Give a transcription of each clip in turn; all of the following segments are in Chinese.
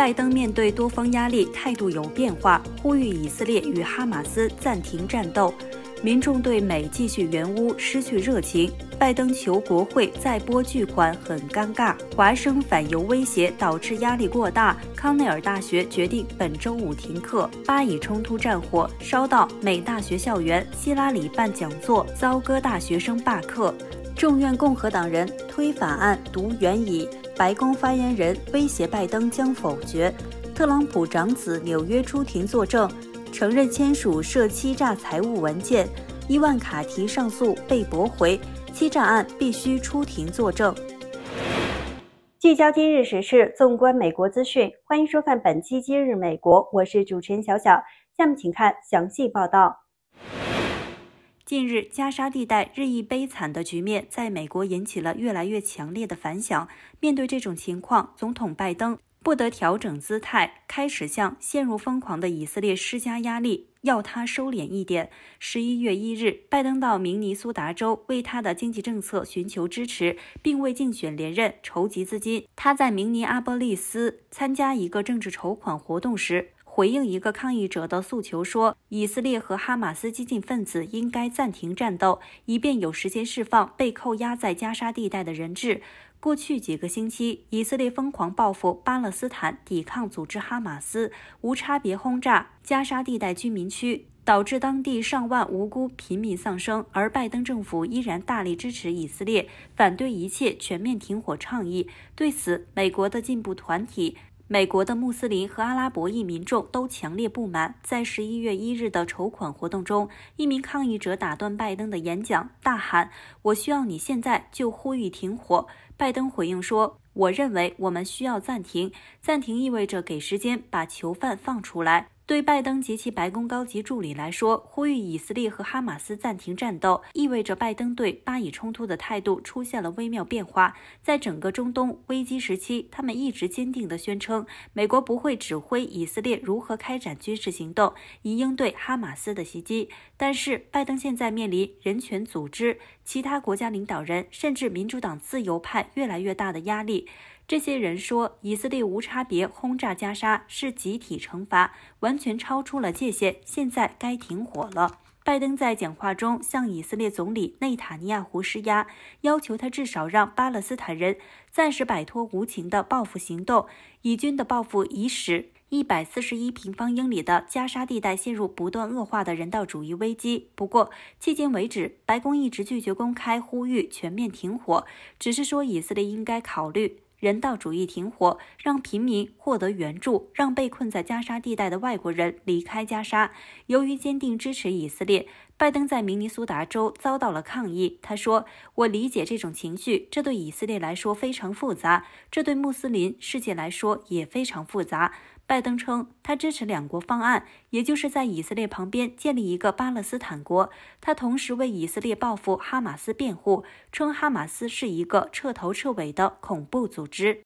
拜登面对多方压力，态度有变化，呼吁以色列与哈马斯暂停战斗。民众对美继续援乌失去热情。拜登求国会再拨巨款，很尴尬。华生反犹威胁导致压力过大，康奈尔大学决定本周五停课。巴以冲突战火烧到美大学校园，希拉里办讲座遭哥大学生罢课。众院共和党人推法案读援以。白宫发言人威胁拜登将否决。特朗普长子纽约出庭作证，承认签署涉欺诈财务文件。伊万卡提上诉被驳回，欺诈案必须出庭作证。聚焦今日时事，纵观美国资讯，欢迎收看本期《今日美国》，我是主持人小小。下面请看详细报道。近日，加沙地带日益悲惨的局面在美国引起了越来越强烈的反响。面对这种情况，总统拜登不得调整姿态，开始向陷入疯狂的以色列施加压力，要他收敛一点。十一月一日，拜登到明尼苏达州为他的经济政策寻求支持，并为竞选连任筹集资金。他在明尼阿波利斯参加一个政治筹款活动时。回应一个抗议者的诉求说，以色列和哈马斯激进分子应该暂停战斗，以便有时间释放被扣押在加沙地带的人质。过去几个星期，以色列疯狂报复巴勒斯坦抵抗组织哈马斯，无差别轰炸加沙地带居民区，导致当地上万无辜平民丧生。而拜登政府依然大力支持以色列，反对一切全面停火倡议。对此，美国的进步团体。美国的穆斯林和阿拉伯裔民众都强烈不满。在十一月一日的筹款活动中，一名抗议者打断拜登的演讲，大喊：“我需要你现在就呼吁停火。”拜登回应说：“我认为我们需要暂停，暂停意味着给时间把囚犯放出来。”对拜登及其白宫高级助理来说，呼吁以色列和哈马斯暂停战斗，意味着拜登对巴以冲突的态度出现了微妙变化。在整个中东危机时期，他们一直坚定地宣称，美国不会指挥以色列如何开展军事行动以应对哈马斯的袭击。但是，拜登现在面临人权组织、其他国家领导人甚至民主党自由派越来越大的压力。这些人说，以色列无差别轰炸加沙是集体惩罚，完全超出了界限。现在该停火了。拜登在讲话中向以色列总理内塔尼亚胡施压，要求他至少让巴勒斯坦人暂时摆脱无情的报复行动。以军的报复已使一百四十一平方英里的加沙地带陷入不断恶化的人道主义危机。不过，迄今为止，白宫一直拒绝公开呼吁全面停火，只是说以色列应该考虑。人道主义停火，让平民获得援助，让被困在加沙地带的外国人离开加沙。由于坚定支持以色列，拜登在明尼苏达州遭到了抗议。他说：“我理解这种情绪，这对以色列来说非常复杂，这对穆斯林世界来说也非常复杂。”拜登称，他支持两国方案，也就是在以色列旁边建立一个巴勒斯坦国。他同时为以色列报复哈马斯辩护，称哈马斯是一个彻头彻尾的恐怖组织。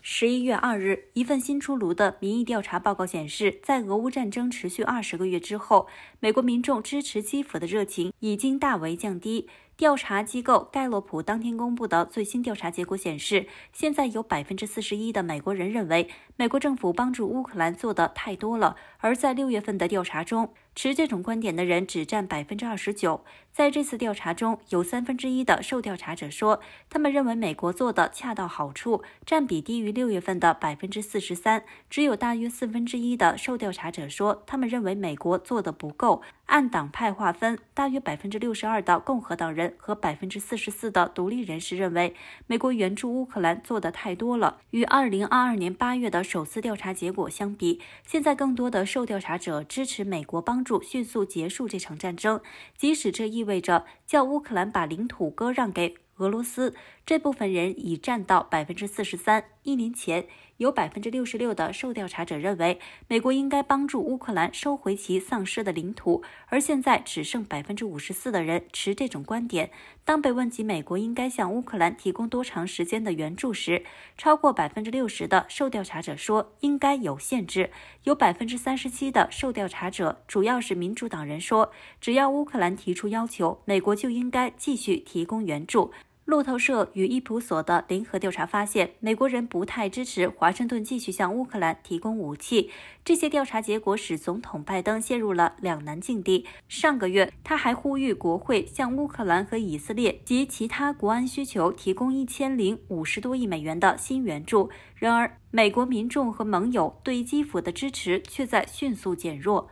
十一月二日，一份新出炉的民意调查报告显示，在俄乌战争持续二十个月之后，美国民众支持基辅的热情已经大为降低。调查机构盖洛普当天公布的最新调查结果显示，现在有百分之四十一的美国人认为。美国政府帮助乌克兰做的太多了。而在六月份的调查中，持这种观点的人只占百分之二十九。在这次调查中，有三分之一的受调查者说他们认为美国做的恰到好处，占比低于六月份的百分之四十三。只有大约四分之一的受调查者说他们认为美国做的不够。按党派划分，大约百分之六十二的共和党人和百分之四十四的独立人士认为美国援助乌克兰做的太多了。与二零二二年八月的首次调查结果相比，现在更多的受调查者支持美国帮助迅速结束这场战争，即使这意味着叫乌克兰把领土割让给俄罗斯。这部分人已占到百分之四十三。一年前，有百分之六十六的受调查者认为美国应该帮助乌克兰收回其丧失的领土，而现在只剩百分之五十四的人持这种观点。当被问及美国应该向乌克兰提供多长时间的援助时，超过百分之六十的受调查者说应该有限制。有百分之三十七的受调查者，主要是民主党人，说只要乌克兰提出要求，美国就应该继续提供援助。路透社与伊普索的联合调查发现，美国人不太支持华盛顿继续向乌克兰提供武器。这些调查结果使总统拜登陷入了两难境地。上个月，他还呼吁国会向乌克兰和以色列及其他国安需求提供一千零五十多亿美元的新援助。然而，美国民众和盟友对基辅的支持却在迅速减弱。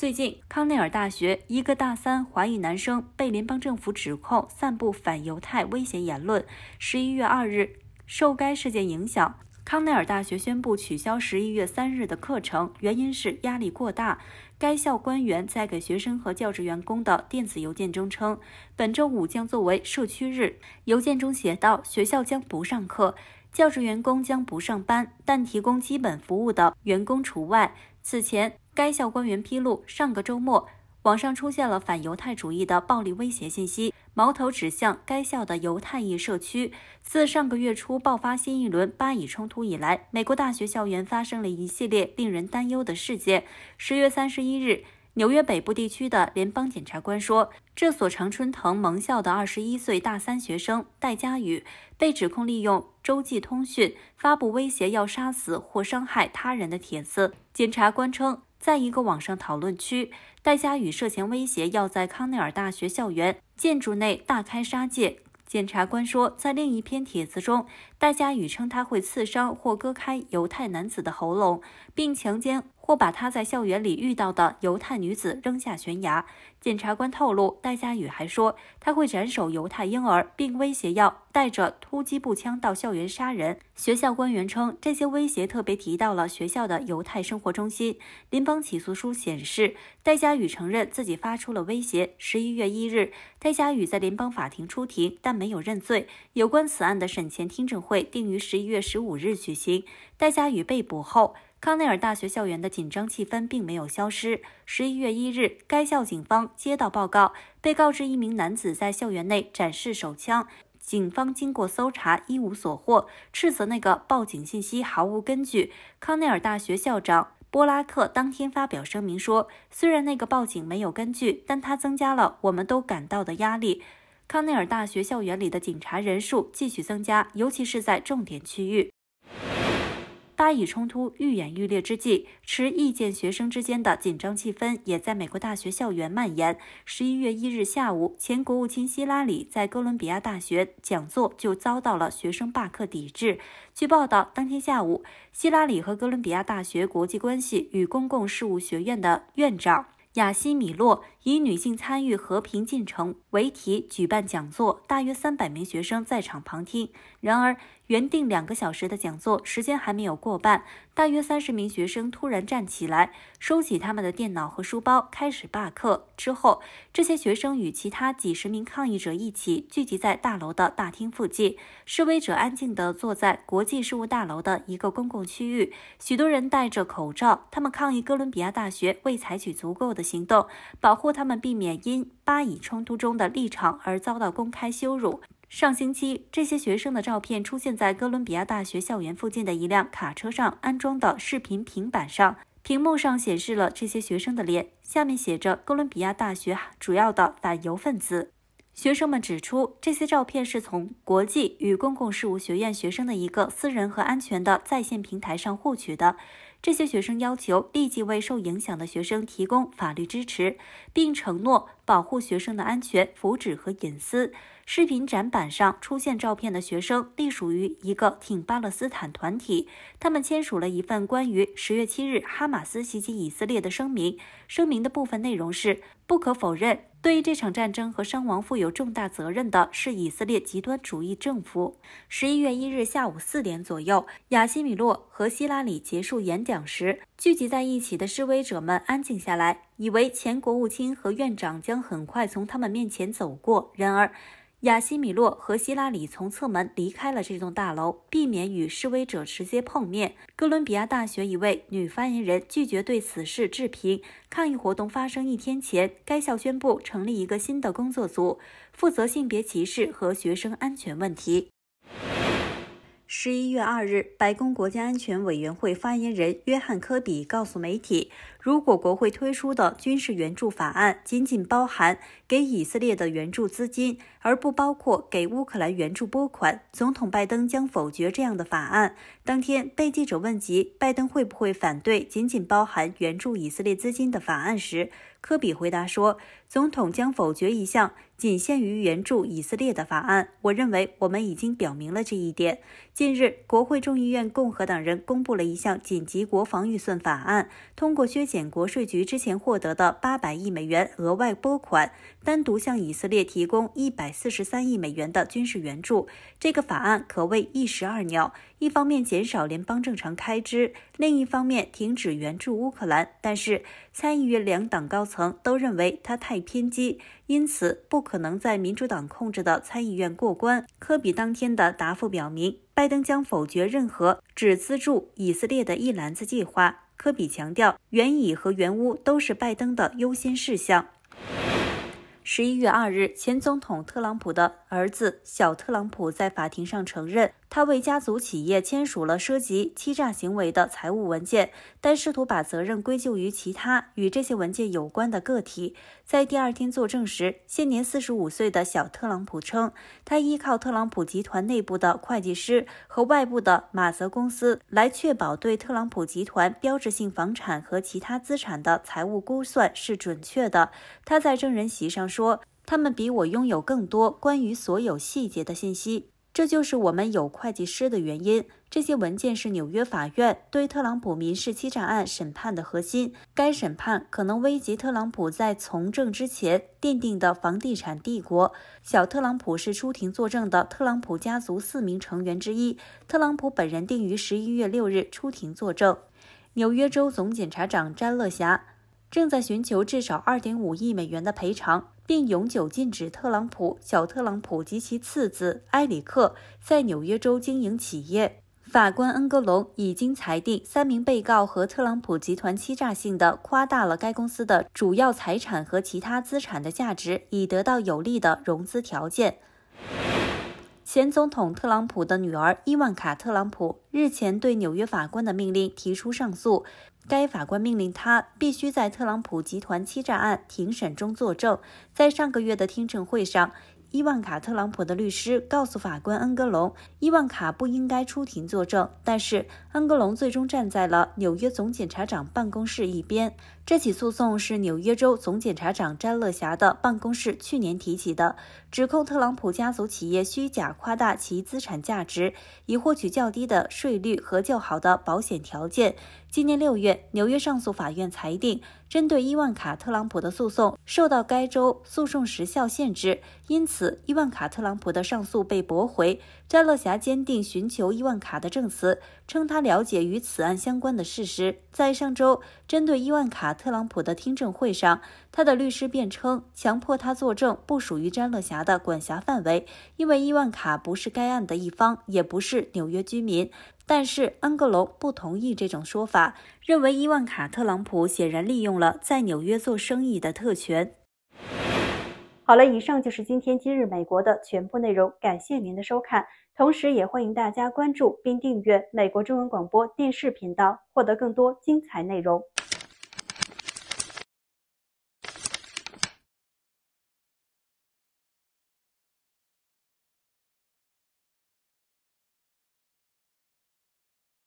最近，康奈尔大学一个大三华裔男生被联邦政府指控散布反犹太危险言论。十一月二日，受该事件影响，康奈尔大学宣布取消十一月三日的课程，原因是压力过大。该校官员在给学生和教职员工的电子邮件中称，本周五将作为社区日。邮件中写道：“学校将不上课，教职员工将不上班，但提供基本服务的员工除外。”此前。该校官员披露，上个周末，网上出现了反犹太主义的暴力威胁信息，矛头指向该校的犹太裔社区。自上个月初爆发新一轮巴以冲突以来，美国大学校园发生了一系列令人担忧的事件。十月三十一日，纽约北部地区的联邦检察官说，这所常春藤盟校的二十一岁大三学生戴佳宇被指控利用洲际通讯发布威胁要杀死或伤害他人的帖子。检察官称。在一个网上讨论区，戴佳宇涉嫌威胁要在康奈尔大学校园建筑内大开杀戒。检察官说，在另一篇帖子中，戴佳宇称他会刺伤或割开犹太男子的喉咙，并强奸。或把他在校园里遇到的犹太女子扔下悬崖。检察官透露，戴佳宇还说他会斩首犹太婴儿，并威胁要带着突击步枪到校园杀人。学校官员称，这些威胁特别提到了学校的犹太生活中心。联邦起诉书显示，戴佳宇承认自己发出了威胁。十一月一日，戴佳宇在联邦法庭出庭，但没有认罪。有关此案的审前听证会定于十一月十五日举行。戴佳宇被捕后。康奈尔大学校园的紧张气氛并没有消失。十一月一日，该校警方接到报告，被告知一名男子在校园内展示手枪。警方经过搜查一无所获，斥责那个报警信息毫无根据。康奈尔大学校长波拉克当天发表声明说：“虽然那个报警没有根据，但他增加了我们都感到的压力。”康奈尔大学校园里的警察人数继续增加，尤其是在重点区域。巴以冲突愈演愈烈之际，持意见学生之间的紧张气氛也在美国大学校园蔓延。十一月一日下午，前国务卿希拉里在哥伦比亚大学讲座就遭到了学生罢课抵制。据报道，当天下午，希拉里和哥伦比亚大学国际关系与公共事务学院的院长雅西米洛以“女性参与和平进程”为题举办讲座，大约三百名学生在场旁听。然而，原定两个小时的讲座时间还没有过半，大约三十名学生突然站起来，收起他们的电脑和书包，开始罢课。之后，这些学生与其他几十名抗议者一起聚集在大楼的大厅附近。示威者安静地坐在国际事务大楼的一个公共区域，许多人戴着口罩。他们抗议哥伦比亚大学未采取足够的行动保护他们，避免因巴以冲突中的立场而遭到公开羞辱。上星期，这些学生的照片出现在哥伦比亚大学校园附近的一辆卡车上安装的视频平板上，屏幕上显示了这些学生的脸，下面写着“哥伦比亚大学主要的反犹分子”。学生们指出，这些照片是从国际与公共事务学院学生的一个私人和安全的在线平台上获取的。这些学生要求立即为受影响的学生提供法律支持，并承诺保护学生的安全、福祉和隐私。视频展板上出现照片的学生隶属于一个挺巴勒斯坦团体。他们签署了一份关于十月七日哈马斯袭击以色列的声明。声明的部分内容是：不可否认，对于这场战争和伤亡负有重大责任的是以色列极端主义政府。十一月一日下午四点左右，亚西米洛和希拉里结束演讲时，聚集在一起的示威者们安静下来，以为前国务卿和院长将很快从他们面前走过。然而，雅西米洛和希拉里从侧门离开了这栋大楼，避免与示威者直接碰面。哥伦比亚大学一位女发言人拒绝对此事置评。抗议活动发生一天前，该校宣布成立一个新的工作组，负责性别歧视和学生安全问题。十一月二日，白宫国家安全委员会发言人约翰·科比告诉媒体，如果国会推出的军事援助法案仅仅包含给以色列的援助资金，而不包括给乌克兰援助拨款，总统拜登将否决这样的法案。当天，被记者问及拜登会不会反对仅仅包含援助以色列资金的法案时，科比回答说：“总统将否决一项仅限于援助以色列的法案。我认为我们已经表明了这一点。”近日，国会众议院共和党人公布了一项紧急国防预算法案，通过削减国税局之前获得的八百亿美元额外拨款，单独向以色列提供一百四十三亿美元的军事援助。这个法案可谓一石二鸟。一方面减少联邦正常开支，另一方面停止援助乌克兰。但是参议院两党高层都认为他太偏激，因此不可能在民主党控制的参议院过关。科比当天的答复表明，拜登将否决任何只资助以色列的一篮子计划。科比强调，援以和援乌都是拜登的优先事项。十一月二日，前总统特朗普的儿子小特朗普在法庭上承认。他为家族企业签署了涉及欺诈行为的财务文件，但试图把责任归咎于其他与这些文件有关的个体。在第二天作证时，现年四十五岁的小特朗普称，他依靠特朗普集团内部的会计师和外部的马泽公司来确保对特朗普集团标志性房产和其他资产的财务估算是准确的。他在证人席上说：“他们比我拥有更多关于所有细节的信息。”这就是我们有会计师的原因。这些文件是纽约法院对特朗普民事欺诈案审判的核心。该审判可能危及特朗普在从政之前奠定的房地产帝国。小特朗普是出庭作证的特朗普家族四名成员之一。特朗普本人定于十一月六日出庭作证。纽约州总检察长詹乐霞正在寻求至少二点五亿美元的赔偿。并永久禁止特朗普、小特朗普及其次子埃里克在纽约州经营企业。法官恩格隆已经裁定，三名被告和特朗普集团欺诈性地夸大了该公司的主要财产和其他资产的价值，以得到有利的融资条件。前总统特朗普的女儿伊万卡·特朗普日前对纽约法官的命令提出上诉。该法官命令他必须在特朗普集团欺诈案庭审中作证。在上个月的听证会上，伊万卡特朗普的律师告诉法官恩格隆，伊万卡不应该出庭作证。但是恩格隆最终站在了纽约总检察长办公室一边。这起诉讼是纽约州总检察长詹勒霞的办公室去年提起的，指控特朗普家族企业虚假夸大其资产价值，以获取较低的税率和较好的保险条件。今年六月，纽约上诉法院裁定，针对伊万卡·特朗普的诉讼受到该州诉讼时效限制，因此伊万卡·特朗普的上诉被驳回。詹乐霞坚定寻求伊万卡的证词，称他了解与此案相关的事实。在上周针对伊万卡·特朗普的听证会上，他的律师辩称，强迫他作证不属于詹乐霞的管辖范围，因为伊万卡不是该案的一方，也不是纽约居民。但是恩格隆不同意这种说法，认为伊万卡·特朗普显然利用了在纽约做生意的特权。好了，以上就是今天今日美国的全部内容，感谢您的收看，同时也欢迎大家关注并订阅美国中文广播电视频道，获得更多精彩内容。